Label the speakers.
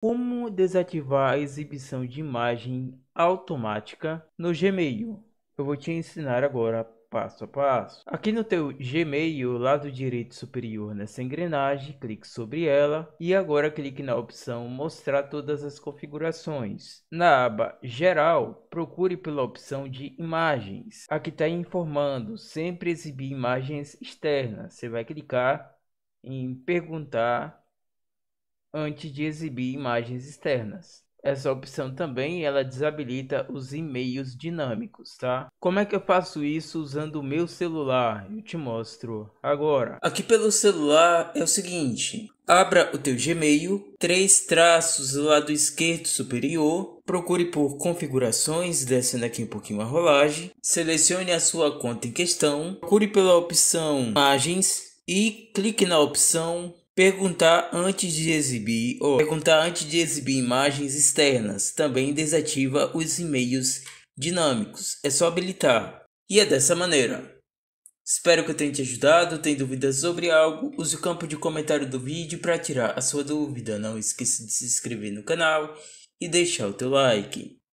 Speaker 1: Como desativar a exibição de imagem automática no Gmail? Eu vou te ensinar agora passo a passo. Aqui no teu Gmail, lado direito superior nessa engrenagem, clique sobre ela e agora clique na opção mostrar todas as configurações. Na aba geral, procure pela opção de imagens. Aqui está informando, sempre exibir imagens externas. Você vai clicar em perguntar antes de exibir imagens externas. Essa opção também ela desabilita os e-mails dinâmicos, tá? Como é que eu faço isso usando o meu celular? Eu te mostro agora. Aqui pelo celular é o seguinte: abra o teu Gmail, três traços do lado esquerdo superior, procure por configurações, descendo aqui um pouquinho a rolagem, selecione a sua conta em questão, procure pela opção imagens e clique na opção Perguntar antes de exibir ou perguntar antes de exibir imagens externas também desativa os e-mails dinâmicos. É só habilitar. E é dessa maneira. Espero que eu tenha te ajudado. Tem dúvidas sobre algo? Use o campo de comentário do vídeo para tirar a sua dúvida. Não esqueça de se inscrever no canal e deixar o teu like.